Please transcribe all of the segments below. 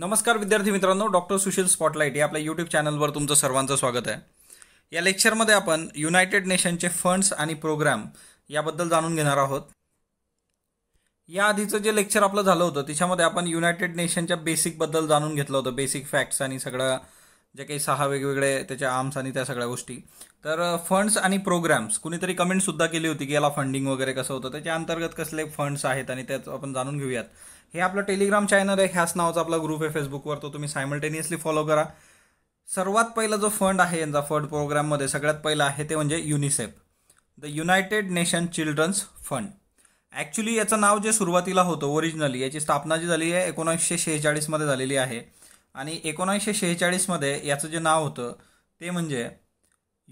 नमस्कार विद्यार्थी मित्रांनो डॉक्टर सुशील स्पॉटलाइट या आपल्या यूट्यूब चॅनलवर तुमचं सर्वांचं स्वागत आहे या लेक्चरमध्ये आपण युनायटेड नेशनचे फंड्स आणि प्रोग्राम याबद्दल जाणून घेणार आहोत या आधीचं जे लेक्चर आपलं झालं होतं त्याच्यामध्ये आपण युनायटेड नेशनच्या बेसिकबद्दल जाणून घेतलं होतं बेसिक फॅक्ट्स आणि सगळं जे काही सहा वेगवेगळे त्याच्या आर्म्स आणि त्या सगळ्या गोष्टी तर फंड्स आणि प्रोग्राम्स कुणीतरी सुद्धा केली होती की याला फंडिंग वगैरे कसं होतं त्याच्या अंतर्गत कसले फंड्स आहेत आणि त्याचं आपण जाणून घेऊयात हे आपलं टेलिग्राम चॅनल आहे ह्याच नावाचा आपला ग्रुप आहे फेसबुकवर तो तुम्ही सायमल्टेनियसली फॉलो करा सर्वात पहिला जो फंड आहे यांचा फंड प्रोग्राममध्ये सगळ्यात पहिला आहे ते म्हणजे UNICEF the United Nation Children's Fund actually याचं नाव जे सुरुवातीला होतं ओरिजिनली याची स्थापना जी झाली आहे एकोणीसशे शेहेचाळीसमध्ये झालेली आहे आणि एकोणीसशे शेहेचाळीसमध्ये याचं जे नाव होतं ते म्हणजे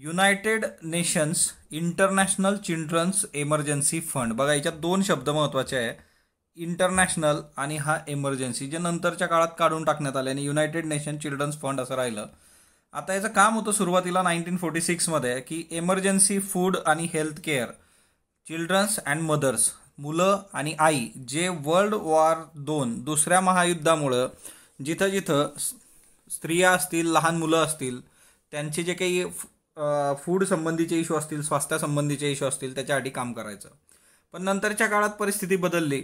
United Nations International Children's Emergency Fund बघा याच्यात दोन शब्द महत्त्वाचे आहे इंटरनॅशनल आणि हा एमर्जन्सी जे नंतरच्या काळात काढून टाकण्यात आले आणि युनायटेड नेशन चिल्ड्रन्स फंड असं राहिलं आता याचं काम होतं सुरुवातीला नाईन्टीन फोर्टी सिक्समध्ये की एमर्जन्सी फूड आणि health care children's and mothers मुलं आणि आई जे वर्ल्ड वॉर दोन दुसऱ्या महायुद्धामुळं जिथं जिथं स्त्रिया असतील लहान मुलं असतील त्यांचे जे काही फूड संबंधीचे इशू असतील स्वास्थ्यासंबंधीचे इशू असतील त्याच्यासाठी काम करायचं पण नंतरच्या काळात परिस्थिती बदलली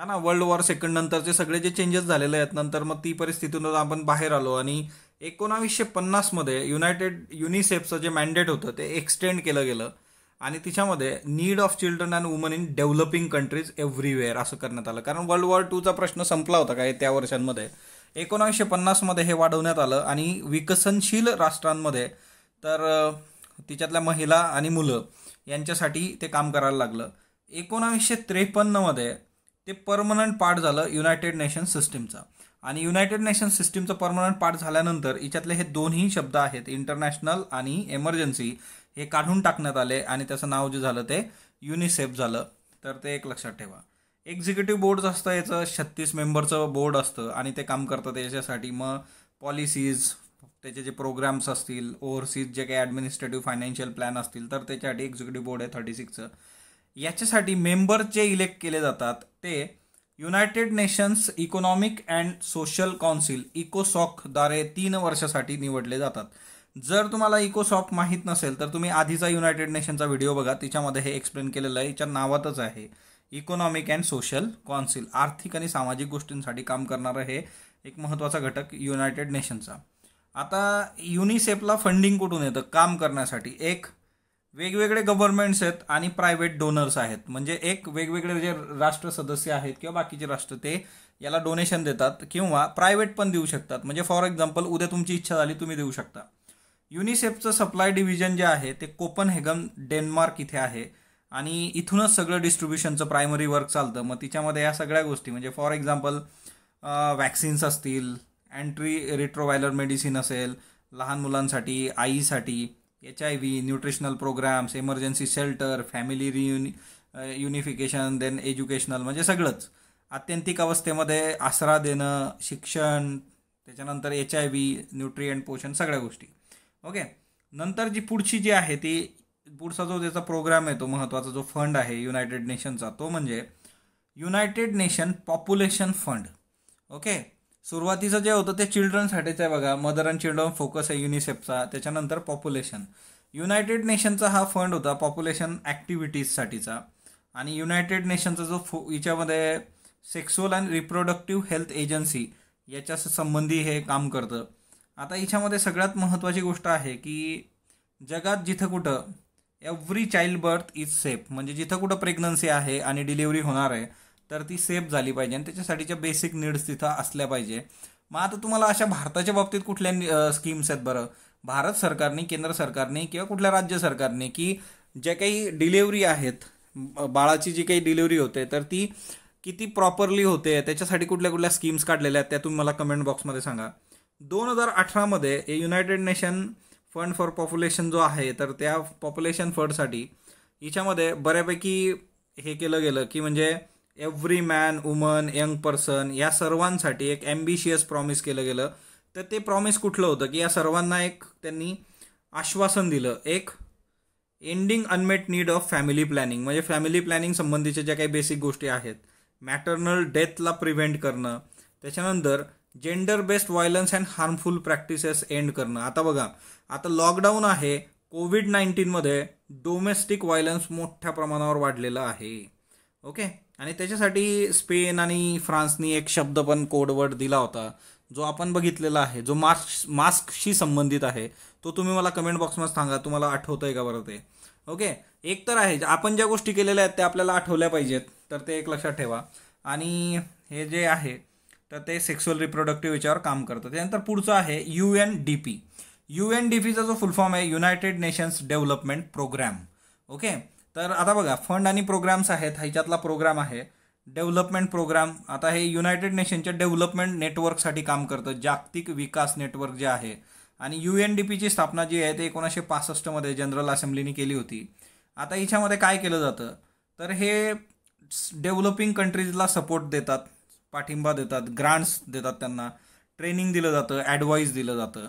हा ना वर्ल्ड वॉर सेकंड नंतरचे सगळे जे चेंजेस झालेले आहेत नंतर मग ती परिस्थितीतून आपण बाहेर आलो आणि एकोणावीसशे पन्नासमध्ये युनायटेड युनिसेफचं जे मॅन्डेट होतं ते एक्सटेंड केलं गेलं आणि तिच्यामध्ये need of children and women in developing countries everywhere असं करण्यात आलं कारण वर्ल्ड वॉर टूचा प्रश्न संपला होता काय त्या वर्षांमध्ये एकोणावीसशे पन्नासमध्ये हे वाढवण्यात आलं आणि विकसनशील राष्ट्रांमध्ये तर तिच्यातल्या महिला आणि मुलं यांच्यासाठी ते काम करायला लागलं एकोणावीसशे त्रेपन्नमध्ये ते परमनंट पार्ट झालं युनायटेड नेशन सिस्टीमचा आणि युनायटेड नेशन सिस्टीमचं परमनंट पार्ट झाल्यानंतर याच्यातले हे दोन्ही शब्द आहेत इंटरनॅशनल आणि एमर्जन्सी हे काढून टाकण्यात आले आणि त्याचं नाव जे झालं ते युनिसेफ झालं तर ते एक लक्षात ठेवा एक्झिक्युटिव्ह बोर्ड असतं याचं छत्तीस मेंबरचं बोर्ड असतं आणि ते काम करतात याच्यासाठी मग पॉलिसीज त्याचे जे प्रोग्राम्स असतील ओव्हरसीज जे काही ॲडमिनिस्ट्रेटिव्ह फायनान्शियल प्लॅन असतील तर त्याच्यासाठी एक्झिक्युटिव्ह बोर्ड आहे थर्टी सिक्सचं याच्यासाठी मेंबर जे इलेक्ट केले जातात ते United Nations Economic and Social Council इकोसॉकद्वारे तीन वर्षासाठी निवडले जातात जर तुम्हाला इकोसॉक माहीत नसेल तर तुम्ही आधीचा युनायटेड नेशनचा व्हिडिओ बघा तिच्यामध्ये हे एक्सप्लेन केलेलं आहे याच्या नावातच आहे इकॉनॉमिक अँड सोशल कौन्सिल आर्थिक आणि सामाजिक गोष्टींसाठी काम करणारं हे एक महत्त्वाचा घटक युनायटेड नेशनचा आता युनिसेफला फंडिंग कुठून येतं काम करण्यासाठी एक वेगवेगळे गव्हर्नमेंट्स आहेत आणि प्रायव्हेट डोनर्स आहेत म्हणजे एक वेगवेगळे जे राष्ट्र सदस्य आहेत किंवा बाकीचे राष्ट्र ते याला डोनेशन देतात किंवा प्रायव्हेट पण देऊ शकतात म्हणजे फॉर एक्झाम्पल उद्या तुमची इच्छा झाली तुम्ही देऊ शकता युनिसेफचं सप्लाय डिव्हिजन जे आहे ते कोपन हेगम डेन्मार्क इथे आहे आणि इथूनच सगळं डिस्ट्रीब्युशनचं प्रायमरी वर्क चालतं मग तिच्यामध्ये या सगळ्या गोष्टी म्हणजे फॉर एक्झाम्पल वॅक्सिन्स असतील अँट्री रेट्रोवायलर मेडिसिन असेल लहान मुलांसाठी आईसाठी H I V nutritional programmes emergency shelter family reuni unification then educational म्हणजे सगळंच आत्यंतिक अवस्थेमध्ये आसरा देणं शिक्षण त्याच्यानंतर एच आय व्ही अँड पोषण सगळ्या गोष्टी ओके नंतर जी पुढची जी आहे ती पुढचा जो त्याचा प्रोग्राम आहे तो महत्त्वाचा जो फंड आहे युनायटेड नेशनचा तो म्हणजे United Nation Population Fund okay सुरुवातीचं जे होतं ते चिल्ड्रनसाठीच आहे बघा मदर अँड चिल्ड्रन फोकस आहे युनिसेफचा त्याच्यानंतर पॉप्युलेशन युनायटेड नेशनचा हा फंड होता पॉप्युलेशन ॲक्टिव्हिटीजसाठीचा आणि युनायटेड नेशनचा जो फो याच्यामध्ये sexual and reproductive health agency याच्या संबंधी हे काम करतं आता याच्यामध्ये सगळ्यात महत्त्वाची गोष्ट आहे की जगात जिथं कुठं every child birth is safe म्हणजे जिथं कुठं प्रेग्नन्सी आहे आणि डिलिव्हरी होणार आहे तर ती सेफ झाली पाहिजे आणि त्याच्यासाठीच्या बेसिक नीड्स तिथं असल्या पाहिजे मग आता तुम्हाला अशा भारताच्या बाबतीत कुठल्या स्कीम्स आहेत बरं भारत सरकारने केंद्र सरकारने किंवा कुठल्या राज्य सरकारने की ज्या काही डिलेवरी आहेत बाळाची जी काही डिलेवरी होते तर ती किती प्रॉपरली होते त्याच्यासाठी कुठल्या कुठल्या स्कीम्स काढलेल्या आहेत त्या तुम्ही मला कमेंट बॉक्समध्ये सांगा दोन हजार अठरामध्ये United Nation Fund for Population जो आहे तर त्या पॉप्युलेशन फंडसाठी हिच्यामध्ये बऱ्यापैकी हे केलं गेलं की म्हणजे every man woman young person या सर्वांसाठी एक ॲम्बिशियस प्रॉमिस केलं गेलं तर ते प्रॉमिस कुठलं होतं की या सर्वांना एक त्यांनी आश्वासन दिलं एक ending unmet need of family planning म्हणजे फॅमिली प्लॅनिंग संबंधीच्या ज्या काही बेसिक गोष्टी आहेत मॅटर्नल डेथला प्रिव्हेंट करणं त्याच्यानंतर gender based violence and harmful practices end करणं आता बघा आता लॉकडाऊन आहे कोविड नाईन्टीनमध्ये डोमेस्टिक व्हायलन्स मोठ्या प्रमाणावर वाढलेलं आहे ओके आणि त्याच्यासाठी स्पेन आणि फ्रान्सनी एक शब्द पण कोडवर्ड दिला होता जो आपण बघितलेला आहे जो मास्क मास्कशी संबंधित आहे तो तुम्ही मला कमेंट बॉक्समध्ये सांगा तुम्हाला आठवतं आहे का बरं ते ओके एक तर आहे आपण ज्या गोष्टी केलेल्या आहेत त्या आपल्याला आठवल्या पाहिजेत तर ते एक लक्षात ठेवा आणि हे जे आहे तर ते सेक्स्युअल रिप्रोडक्टिव्ह याच्यावर काम करतं त्यानंतर पुढचं आहे U N D P U N D पीचा जो फुल फॉर्म आहे United Nations Development Programme okay तर आता बघा फंड आणि प्रोग्राम्स आहेत ह्याच्यातला प्रोग्राम आहे डेव्हलपमेंट प्रोग्राम आता हे युनायटेड नेशनच्या डेव्हलपमेंट नेटवर्कसाठी काम करतं जागतिक विकास नेटवर्क जे आहे आणि यू एन डी पीची स्थापना जी आहे ते एकोणीसशे पासष्टमध्ये जनरल असेंब्लीने केली होती आता हिच्यामध्ये काय केलं जातं तर हे डेव्हलपिंग कंट्रीजला सपोर्ट देतात पाठिंबा देतात ग्रांट्स देतात त्यांना ट्रेनिंग दिलं जातं ॲडवाईस दिलं जातं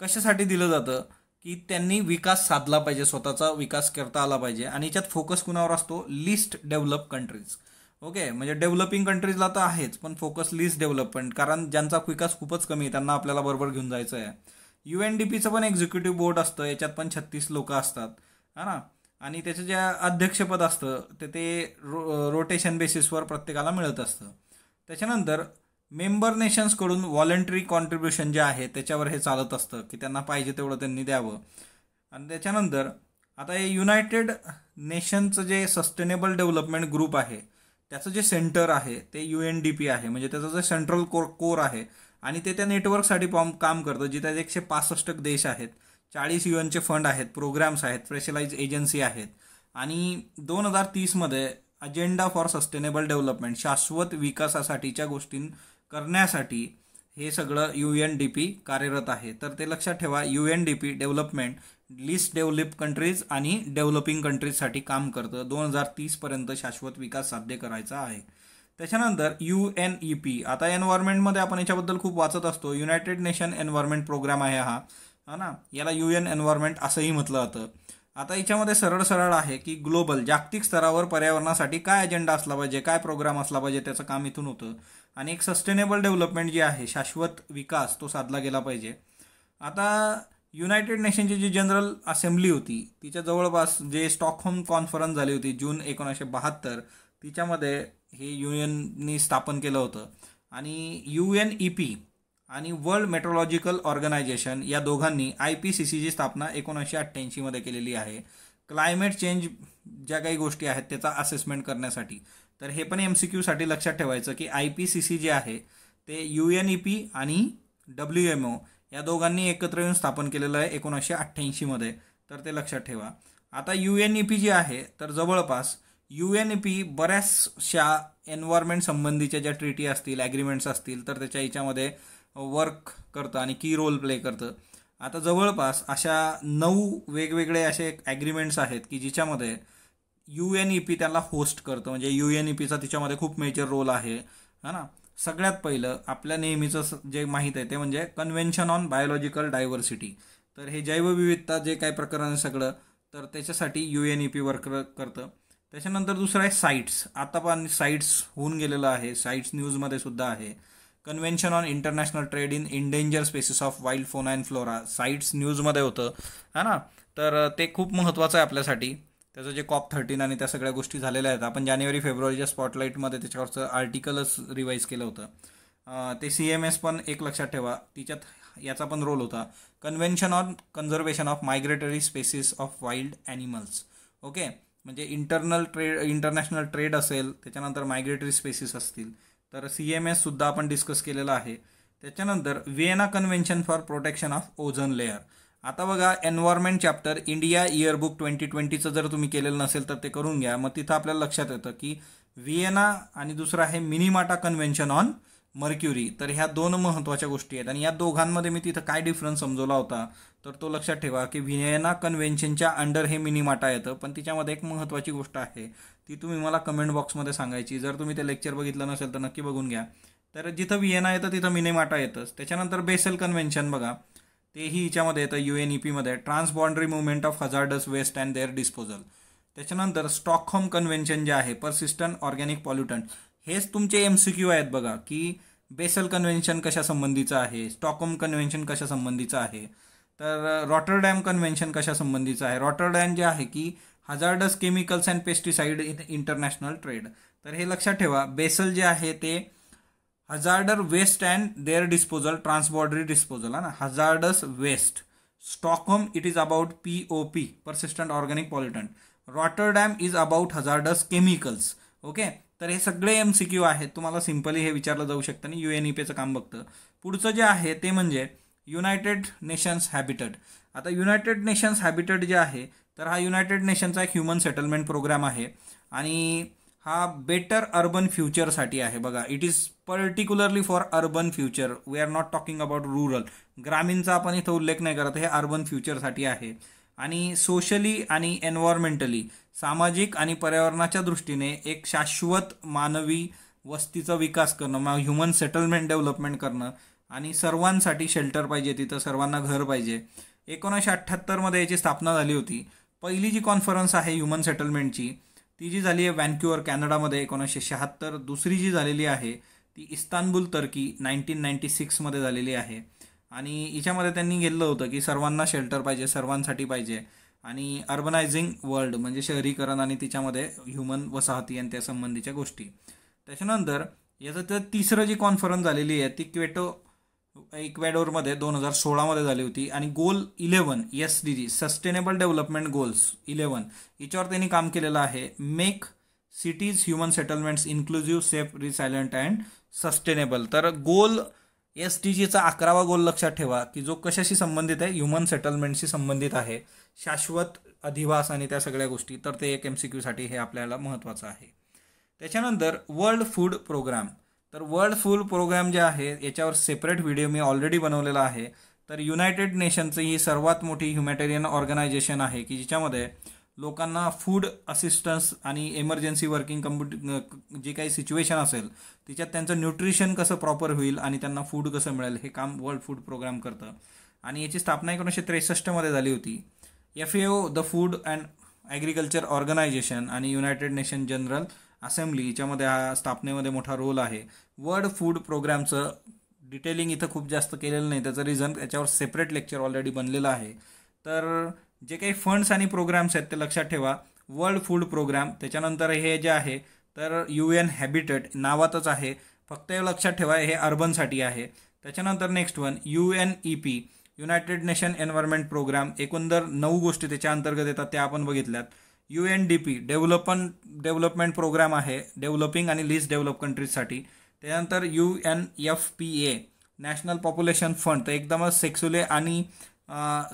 कशासाठी दिलं जातं की त्यांनी विकास साधला पाहिजे स्वतःचा विकास करता आला पाहिजे आणि याच्यात फोकस कुणावर असतो लिस्ट डेव्हलप कंट्रीज ओके म्हणजे डेव्हलपिंग कंट्रीजला तर आहेच पण फोकस लिस्ट डेव्हलपमेंट कारण ज्यांचा विकास खूपच कमी आहे त्यांना आपल्याला बरोबर घेऊन जायचं आहे यू एन डी पीचं पण एक्झिक्युटिव्ह बोर्ड असतं याच्यात पण छत्तीस लोक असतात हा ना आणि त्याचं जे अध्यक्षपद असतं ते ते रो रोटेशन बेसिसवर प्रत्येकाला मिळत असतं त्याच्यानंतर मेंबर नेशन्सकडून व्हॉलंटरी कॉन्ट्रीब्युशन जे आहे त्याच्यावर हे चालत असतं की त्यांना पाहिजे तेवढं त्यांनी द्यावं आणि त्याच्यानंतर आता हे युनायटेड नेशनचं जे सस्टेनेबल डेव्हलपमेंट ग्रुप आहे त्याचं जे सेंटर आहे ते यू एन डी पी आहे म्हणजे त्याचं जे सेंट्रल कोर कोर आहे आणि ते त्या नेटवर्कसाठी पॉम काम करतं जिथे एकशे पासष्ट देश आहेत चाळीस यू एनचे फंड आहेत प्रोग्राम्स आहेत स्पेशलाइज एजन्सी आहेत आणि दोन हजार तीसमध्ये अजेंडा फॉर सस्टेनेबल डेव्हलपमेंट शाश्वत विकासासाठीच्या गोष्टीं करण्यासाठी हे सगळं यू एन डी पी कार्यरत आहे तर ते लक्षात ठेवा U N D P development least develop countries आणि डेव्हलपिंग कंट्रीजसाठी काम करतं दोन हजार तीसपर्यंत शाश्वत विकास साध्य करायचा आहे त्याच्यानंतर यू एन ई पी आता एन्व्हायरमेंटमध्ये आपण याच्याबद्दल खूप वाचत असतो युनायटेड नेशन एन्व्हायरमेंट प्रोग्राम आहे हा हा ना याला यू एन एन्व्हायरमेंट असंही म्हटलं जातं आता याच्यामध्ये सरळ सरळ आहे की ग्लोबल जागतिक स्तरावर पर्यावरणासाठी काय अजेंडा असला पाहिजे काय प्रोग्राम असला पाहिजे त्याचं काम इथून होतं आणि एक सस्टेनेबल डेव्हलपमेंट जी आहे शाश्वत विकास तो साधला गेला पाहिजे आता युनायटेड नेशनची जी जनरल असेंब्ली होती तिच्या जवळपास जे स्टॉकहोम कॉन्फरन्स झाली होती जून एकोणीसशे बहात्तर तिच्यामध्ये हे युनियननी स्थापन केलं होतं आणि यू एन ई पी आणि वर्ल्ड मेट्रोलॉजिकल ऑर्गनायझेशन या दोघांनी आय पी सी सीची स्थापना एकोणीसशे अठ्ठ्याऐंशीमध्ये केलेली आहे क्लायमेट चेंज ज्या काही गोष्टी आहेत त्याचा असेसमेंट करण्यासाठी तर हे पण एम सी क्यूसाठी लक्षात ठेवायचं की आय पी सी सी जे आहे ते यू एन ई पी आणि डब्ल्यू एम ओ या दोघांनी एकत्र येऊन स्थापन केलेलं आहे एकोणीसशे अठ्ठ्याऐंशीमध्ये तर ते लक्षात ठेवा आता यू एन ई पी जी आहे तर जवळपास यू एन ई पी बऱ्याचशा एन्व्हायरमेंट संबंधीच्या ज्या ट्रीटी असतील ॲग्रीमेंट्स असतील तर त्याच्या याच्यामध्ये वर्क करतं आणि की रोल प्ले करतं आता जवळपास अशा नऊ वेगवेगळे असे ॲग्रीमेंट्स आहेत की जिच्यामध्ये यू एन ई पी त्याला होस्ट करतं म्हणजे यू एन ई पीचा तिच्यामध्ये खूप मेजर रोल आहे है ना सगळ्यात पहिलं आपल्या नेहमीचं जे माहीत आहे ते म्हणजे कन्व्हेन्शन ऑन बायोलॉजिकल डायव्हर्सिटी तर हे जैवविविधता जे काही प्रकरण आहे सगळं तर त्याच्यासाठी U N E P work करतं त्याच्यानंतर दुसरं आहे साईट्स आता पण साईट्स होऊन गेलेलं आहे साईट्स न्यूजमध्ये सुद्धा आहे convention on international trade in endangered species of wild fauna and flora CITES न्यूजमध्ये होतं है ना तर ते खूप महत्त्वाचं आहे आपल्यासाठी त्याचं जे कॉप थर्टीन आणि त्या सगळ्या गोष्टी झालेल्या आहेत आपण जानेवारी फेब्रुवारीच्या स्पॉटलाईटमध्ये त्याच्यावरचं आर्टिकलच रिवाईज केलं होतं ते सी एम एस पण एक लक्षात ठेवा तिच्यात याचा पण रोल होता convention on conservation of migratory species of wild animals okay म्हणजे इंटरनल ट्रेड इंटरनॅशनल ट्रेड असेल त्याच्यानंतर मायग्रेटरी स्पेसिस असतील तर सी एम एस सुद्धा आपण डिस्कस केलेला आहे त्याच्यानंतर Vienna convention for protection of ozone layer आता बघा environment chapter India yearbook twenty ट्वेंटीचं जर तुम्ही केलेलं नसेल तर ते करून घ्या मग तिथं आपल्याला लक्षात येतं की व्हिएना आणि दुसरं आहे मिनिमाटा कन्व्हेन्शन ऑन मर्क्युरी तर ह्या दोन महत्त्वाच्या गोष्टी आहेत आणि या दोघांमध्ये मी तिथं काय डिफरन्स समजवला होता तर तो लक्षात ठेवा की व्हिएना कन्व्हेन्शनच्या अंडर हे मिनिमाटा येतं पण तिच्यामध्ये एक महत्त्वाची गोष्ट आहे ती तुम्ही मला कमेंट बॉक्समध्ये सांगायची जर तुम्ही ते लेक्चर बघितलं नसेल तर नक्की बघून घ्या तर जिथं व्हिएना येतं तिथं मिनिमाटा येतंच त्याच्यानंतर बेसल कन्व्हेन्शन बघा तेही हिच्यामध्ये येतं यू एन ई पीमध्ये transboundary movement of hazardous waste and their disposal त्याच्यानंतर स्टॉकहोम कन्व्हेन्शन जे आहे परसिस्टंट ऑर्गॅनिक पॉल्युटंट हेच तुमचे एम सी क्यू आहेत बघा की बेसल कन्व्हेन्शन कशा संबंधीचं आहे स्टॉकहोम कन्व्हेन्शन कशा संबंधीचं आहे तर रॉटरडॅम कन्व्हेन्शन कशा संबंधीचं आहे रॉटरडॅम जे आहे की hazardous chemicals and pesticide in international trade तर हे लक्षात ठेवा बेसल जे आहे ते hazardous waste and their disposal transboundary disposal ना hazardous waste Stockholm it is about P O P persistent organic rotter Rotterdam is about hazardous chemicals okay तर हे सगळे एम सी क्यू आहेत तुम्हाला सिम्पली हे विचारलं जाऊ शकतं आणि यू एन ई पेचं काम बघतं पुढचं जे आहे ते म्हणजे युनायटेड नेशन्स हॅबिटेड आता युनायटेड नेशन्स हॅबिटेड जे आहे तर हा युनायटेड नेशनचा एक ह्युमन सेटलमेंट प्रोग्राम आहे आणि हा बेटर अर्बन फ्युचरसाठी आहे बघा it is particularly for urban future we are not talking about rural ग्रामीणचा आपण इथं उल्लेख नाही करत हे अर्बन फ्युचरसाठी आहे आणि सोशली आणि एन्व्हायरमेंटली सामाजिक आणि पर्यावरणाच्या दृष्टीने एक शाश्वत मानवी वस्तीचा विकास करणं मग ह्युमन सेटलमेंट डेव्हलपमेंट करणं आणि सर्वांसाठी शेल्टर पाहिजे तिथं सर्वांना घर पाहिजे एकोणीसशे अठ्ठ्याहत्तरमध्ये याची स्थापना झाली होती पहिली जी कॉन्फरन्स आहे ह्युमन सेटलमेंटची ती जी झाली आहे व्हॅन्क्युअर कॅनडामध्ये एकोणीसशे शहात्तर दुसरी जी झालेली आहे ती इस्तानबुल तर्की नाईन्टीन नाईन्टी सिक्समध्ये झालेली आहे आणि याच्यामध्ये त्यांनी घेतलं होतं की सर्वांना शेल्टर पाहिजे सर्वांसाठी पाहिजे आणि अर्बनायझिंग वर्ल्ड म्हणजे शहरीकरण आणि तिच्यामध्ये ह्युमन वसाहती आणि त्या संबंधीच्या गोष्टी त्याच्यानंतर याचं तर तिसरं जी कॉन्फरन्स झालेली आहे ती क्वेटो इक्वेडोरमध्ये दोन हजार सोळामध्ये झाली होती आणि goal eleven S D G sustainable development goals eleven याच्यावर त्यांनी काम केलेलं आहे make cities human settlements inclusive safe resilient and sustainable तर गोल एस टी जीचा अकरावा गोल लक्षात ठेवा की जो कशाशी संबंधित आहे ह्युमन सेटलमेंटशी संबंधित आहे शाश्वत अधिवास आणि त्या सगळ्या गोष्टी तर ते एक एम सी क्यूसाठी हे आपल्याला महत्त्वाचं आहे त्याच्यानंतर वर्ल्ड फूड प्रोग्राम तर वर्ल्ड फूड प्रोग्राम जे आहे याच्यावर सेपरेट व्हिडिओ मी ऑलरेडी बनवलेला आहे तर युनायटेड नेशनचं ही सर्वात मोठी ह्युमॅटेरियन ऑर्गनायझेशन आहे की ज्याच्यामध्ये लोकांना फूड असिस्टन्स आणि इमर्जन्सी वर्किंग कम्प्युट जे काही सिच्युएशन असेल तिच्यात त्यांचं न्यूट्रिशन कसं प्रॉपर होईल आणि त्यांना फूड कसं मिळेल हे काम वर्ल्ड फूड प्रोग्राम करतं आणि याची स्थापना एकोणीसशे त्रेसष्टमध्ये झाली होती F O the food and agriculture organisation आणि युनायटेड नेशन जनरल असेंब्ली याच्यामध्ये हा स्थापनेमध्ये मोठा रोल आहे वर्ल्ड फूड प्रोग्रॅमचं डिटेलिंग इथं खूप जास्त केलेलं नाही त्याचं रिझन याच्यावर सेपरेट लेक्चर ऑलरेडी बनलेलं आहे तर जे काही फंड्स आणि प्रोग्राम्स आहेत ते लक्षात ठेवा वर्ल्ड फूड प्रोग्राम त्याच्यानंतर हे जे आहे तर यू एन हॅबिटेट नावातच आहे फक्त हे लक्षात ठेवा हे अर्बनसाठी आहे त्याच्यानंतर next one U N E P United Nation environment programme एकूण नऊ गोष्टी त्याच्या अंतर्गत येतात त्या आपण बघितल्यात U N D P develop development programme आहे डेव्हलपिंग आणि लिस्ट डेव्हलप कंट्रीजसाठी त्यानंतर U N F P A national population fund तर एकदमच सेक्सुले आणि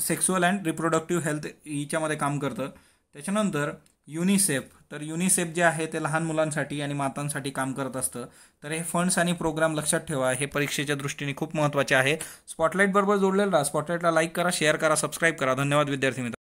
सेक्सुअल अँड रिप्रोडक्टिव्ह हेल्थ हिच्यामध्ये काम करतं त्याच्यानंतर युनिसेफ तर युनिसेफ जे आहे ते लहान मुलांसाठी आणि मातांसाठी काम करत असतं तर हे फंड्स आणि प्रोग्राम लक्षात ठेवा हे परीक्षेच्या दृष्टीने खूप महत्त्वाचे आहे स्पॉटलाईटबरोबर जोडलेलं राहा स्पॉटलाईटला लाईक करा शेअर करा सबस्क्राईब करा धन्यवाद विद्यार्थी मित्र